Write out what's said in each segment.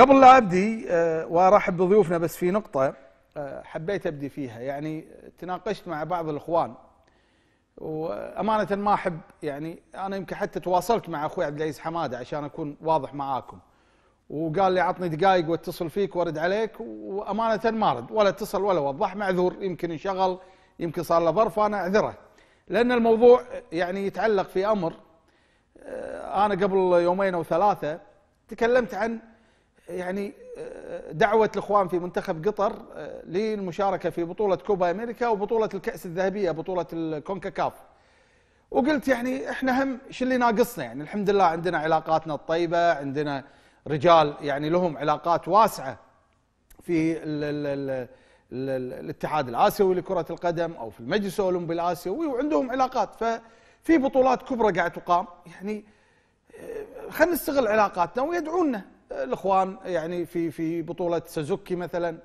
قبل لا ابدي آه، وارحب بضيوفنا بس في نقطه آه، حبيت ابدي فيها يعني تناقشت مع بعض الاخوان وامانه ما احب يعني انا يمكن حتى تواصلت مع اخوي عبد العزيز حماده عشان اكون واضح معاكم وقال لي عطني دقائق واتصل فيك وارد عليك وامانه ما رد ولا اتصل ولا وضح معذور يمكن انشغل يمكن صار له ظرف انا اعذره لان الموضوع يعني يتعلق في امر آه، انا قبل يومين او ثلاثه تكلمت عن يعني آه، دعوة الإخوان في منتخب قطر آه، للمشاركة في بطولة كوبا أمريكا وبطولة الكأس الذهبية بطولة الكونكاكاف وقلت يعني احنا هم شو اللي ناقصنا يعني الحمد لله عندنا علاقاتنا الطيبة عندنا رجال يعني لهم علاقات واسعة في الـ الـ الـ الـ الاتحاد الآسيوي لكرة القدم أو في المجلس الأولمبي الآسيوي وعندهم علاقات ففي بطولات كبرى قاعد تقام يعني آه، خلينا نستغل علاقاتنا ويدعونا الاخوان يعني في في بطوله سوزوكي مثلا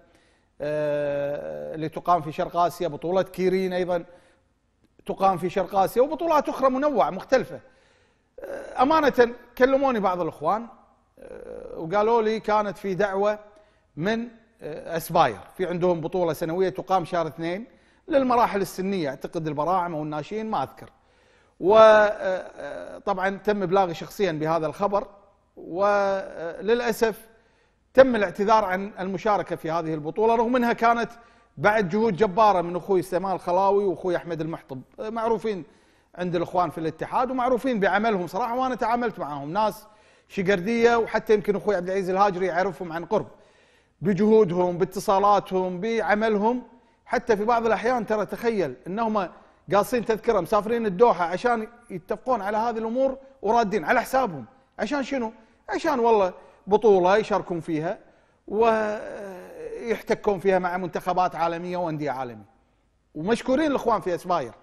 آه، اللي تقام في شرق اسيا بطوله كيرين ايضا تقام في شرق اسيا وبطولات اخرى منوعه مختلفه آه، امانه كلموني بعض الاخوان آه، وقالوا لي كانت في دعوه من اسباير في عندهم بطوله سنويه تقام شهر اثنين للمراحل السنيه اعتقد البراعم او الناشئين ما اذكر وطبعا تم ابلاغي شخصيا بهذا الخبر وللاسف تم الاعتذار عن المشاركه في هذه البطوله رغم انها كانت بعد جهود جباره من اخوي سمال الخلاوي واخوي احمد المحطب معروفين عند الاخوان في الاتحاد ومعروفين بعملهم صراحه وانا تعاملت معهم ناس شقرديه وحتى يمكن اخوي عبد العزيز الهاجري يعرفهم عن قرب بجهودهم باتصالاتهم بعملهم حتى في بعض الاحيان ترى تخيل انهم قاصين تذكره مسافرين الدوحه عشان يتفقون على هذه الامور ورادين على حسابهم عشان شنو؟ عشان والله بطوله يشاركون فيها ويحتكون فيها مع منتخبات عالميه وانديه عالميه ومشكورين الاخوان في اسباير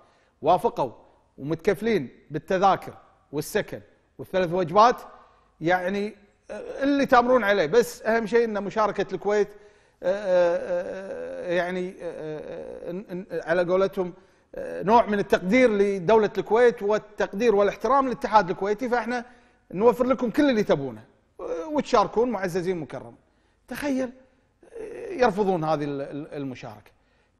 وافقوا ومتكفلين بالتذاكر والسكن والثلاث وجبات يعني اللي تامرون عليه بس اهم شيء ان مشاركه الكويت آه، آه، آه، يعني على قولتهم نوع من التقدير لدوله الكويت والتقدير والاحترام للاتحاد الكويتي فاحنا نوفر لكم كل اللي تبونه وتشاركون معززين مكرم تخيل يرفضون هذه المشاركه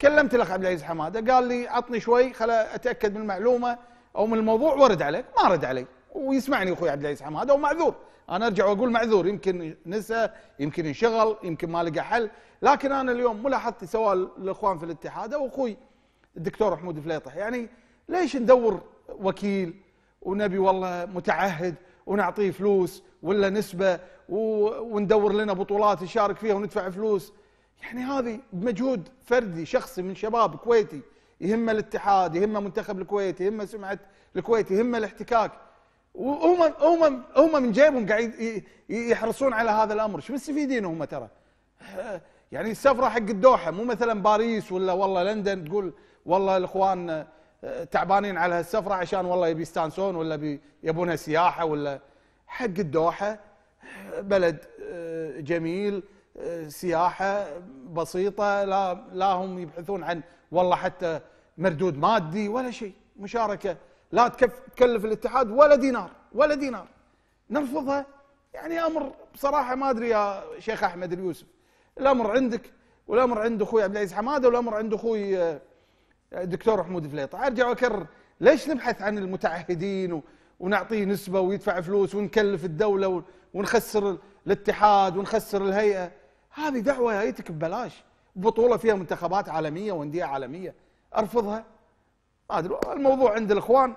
كلمت الاخ عبد العزيز حماده قال لي عطني شوي خلا اتاكد من المعلومه او من الموضوع وارد عليك ما رد علي ويسمعني اخوي عبد العزيز حماده ومعذور انا ارجع واقول معذور يمكن نسى يمكن انشغل يمكن ما لقى حل لكن انا اليوم ملاحظتي سواء الاخوان في الاتحاد او اخوي الدكتور محمود فليطح يعني ليش ندور وكيل ونبي والله متعهد ونعطيه فلوس ولا نسبه وندور لنا بطولات يشارك فيها وندفع فلوس يعني هذه بمجهود فردي شخصي من شباب كويتي يهمه الاتحاد يهمه منتخب الكويت يهمه سمعه الكويت يهمه الاحتكاك وهم هم هم من جيبهم قاعد يحرصون على هذا الامر شو مستفيدين هم ترى يعني السفره حق الدوحه مو مثلا باريس ولا والله لندن تقول والله الاخوان تعبانين على هالسفره عشان والله يبي يستانسون ولا يبونها سياحه ولا حق الدوحه بلد آه، جميل آه، سياحه بسيطه لا لا هم يبحثون عن والله حتى مردود مادي ولا شيء مشاركه لا تكلف الاتحاد ولا دينار ولا دينار نرفضها يعني امر بصراحه ما ادري يا شيخ احمد اليوسف الامر عندك والامر عند اخوي عبد العزيز حماده والامر عند اخوي آه، دكتور محمود فليط ارجع واكرر ليش نبحث عن المتعهدين ونعطيه نسبه ويدفع فلوس ونكلف الدوله ونخسر الاتحاد ونخسر الهيئه هذه دعوه جايتك ببلاش بطوله فيها منتخبات عالميه وانديه عالميه ارفضها ما ادري الموضوع عند الاخوان